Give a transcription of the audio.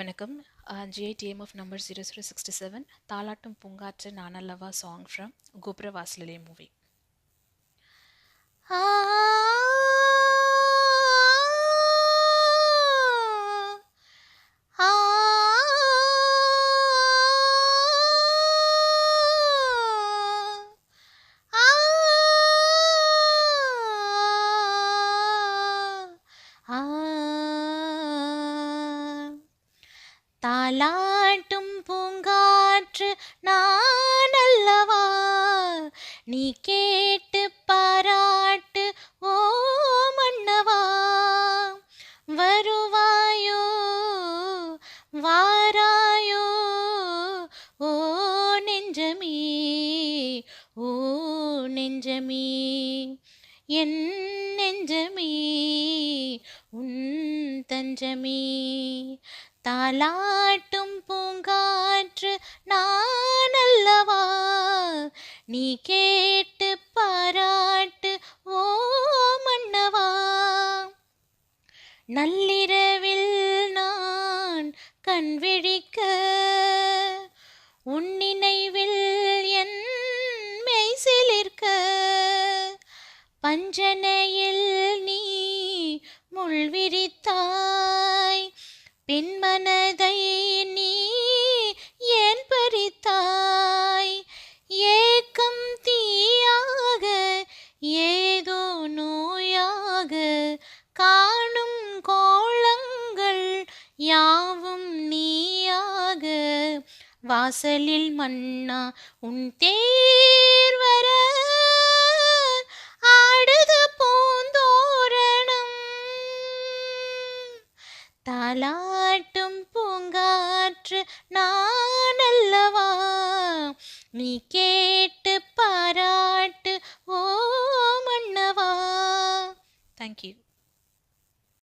வணக்கம் GI TM of number zero zero sixty seven தாலாட்டும் பூங்காற்று நானல்லவா சாங் ஃப்ரம் கோபுரவாசலிலே மூவி தாலாட்டும் பூங்காற்று நான் அல்லவா நீ கேட்டு பாராட்டு ஓ மன்னவா வருவாயோ வாராயோ ஓ நெஞ்சமே ஓ நெஞ்சமே என் நெஞ்சமே உன் தஞ்சமே தாலாட்டும் பூங்காற்று நான் அல்லவா நீ கேட்டு பாராட்டு ஓ மன்னவா நள்ளிரவில் நான் கண் விழிக்க உன் நினைவில் என் மெய் பஞ்சனையில் நீ முள் விரித்தாய் பெண்மனதை நீ ஏன் பறித்தாய் ஏக்கம் தீயாக ஏதோ நோயாக காணும் கோளங்கள் யாவும் நீயாக வாசலில் மன்னா உன் தேர்வரா தாலாட்டும் பூங்காற்று நான் அல்லவா நீ கேட்டு பாராட்டு ஓ மன்னவா தேங்க்யூ